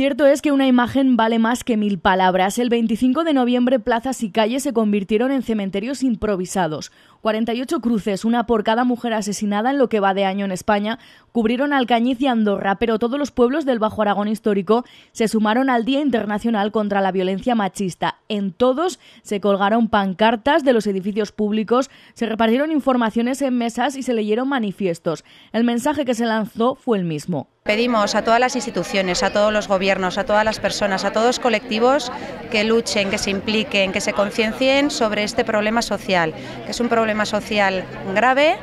Cierto es que una imagen vale más que mil palabras. El 25 de noviembre plazas y calles se convirtieron en cementerios improvisados, 48 cruces, una por cada mujer asesinada en lo que va de año en España, cubrieron Alcañiz y Andorra, pero todos los pueblos del Bajo Aragón histórico se sumaron al Día Internacional contra la Violencia Machista. En todos se colgaron pancartas de los edificios públicos, se repartieron informaciones en mesas y se leyeron manifiestos. El mensaje que se lanzó fue el mismo. Pedimos a todas las instituciones, a todos los gobiernos, a todas las personas, a todos los colectivos que luchen, que se impliquen, que se conciencien sobre este problema social, que es un problema problema social grave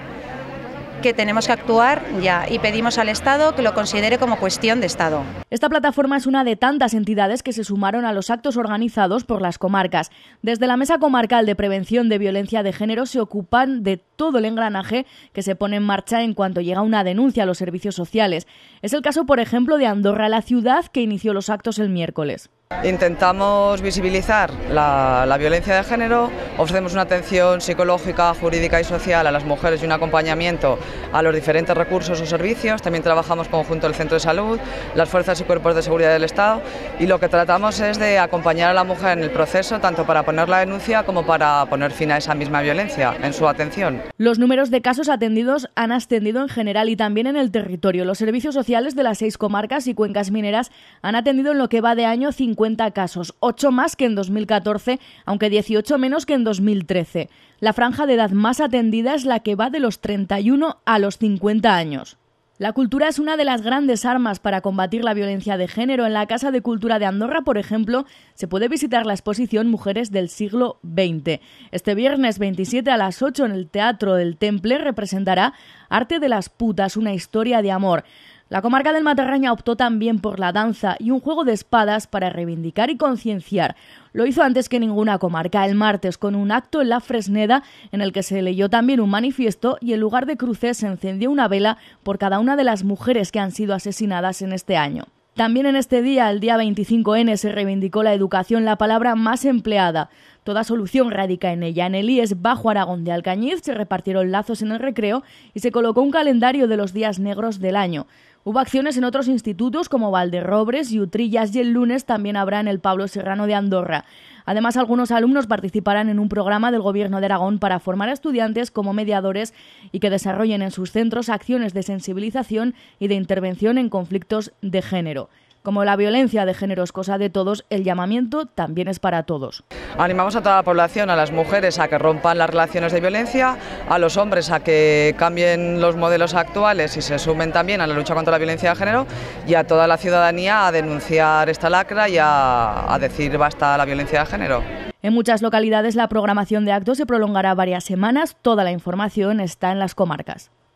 que tenemos que actuar ya y pedimos al Estado que lo considere como cuestión de Estado. Esta plataforma es una de tantas entidades que se sumaron a los actos organizados por las comarcas. Desde la Mesa Comarcal de Prevención de Violencia de Género se ocupan de todo el engranaje que se pone en marcha en cuanto llega una denuncia a los servicios sociales. Es el caso, por ejemplo, de Andorra la Ciudad, que inició los actos el miércoles. Intentamos visibilizar la, violencia de género, ofrecemos una atención psicológica, jurídica y social a las mujeres y un acompañamiento a los diferentes recursos o servicios. También trabajamos conjunto el Centro de Salud, las fuerzas y cuerpos de seguridad del Estado y lo que tratamos es de acompañar a la mujer en el proceso, tanto para poner la denuncia como para poner fin a esa misma violencia en su atención. Los números de casos atendidos han ascendido en general y también en el territorio. Los servicios sociales de las seis comarcas y cuencas mineras han atendido en lo que va de año 50 casos, 8 más que en 2014, aunque 18 menos que en 2013. La franja de edad más atendida es la que va de los 31 a los 50 años. La cultura es una de las grandes armas para combatir la violencia de género. En la Casa de Cultura de Andorra, por ejemplo, se puede visitar la exposición Mujeres del siglo XX. Este viernes 27 a las 8 en el Teatro del Temple representará Arte de las Putas, una historia de amor. La comarca del Matarraña optó también por la danza y un juego de espadas para reivindicar y concienciar. Lo hizo antes que ninguna comarca el martes con un acto en la Fresneda en el que se leyó también un manifiesto y en lugar de cruces se encendió una vela por cada una de las mujeres que han sido asesinadas en este año. También en este día, el día 25N, se reivindicó la educación, la palabra más empleada. Toda solución radica en ella. En el IES Bajo Aragón de Alcañiz se repartieron lazos en el recreo y se colocó un calendario de los días negros del año. Hubo acciones en otros institutos como Valderrobres y Utrillas y el lunes también habrá en el Pablo Serrano de Andorra. Además, algunos alumnos participarán en un programa del Gobierno de Aragón para formar a estudiantes como mediadores y que desarrollen en sus centros acciones de sensibilización y de intervención en conflictos de género. Como la violencia de género es cosa de todos, el llamamiento también es para todos. Animamos a toda la población, a las mujeres a que rompan las relaciones de violencia, a los hombres a que cambien los modelos actuales y se sumen también a la lucha contra la violencia de género y a toda la ciudadanía a denunciar esta lacra y a, decir basta la violencia de género. En muchas localidades la programación de actos se prolongará varias semanas. Toda la información está en las comarcas.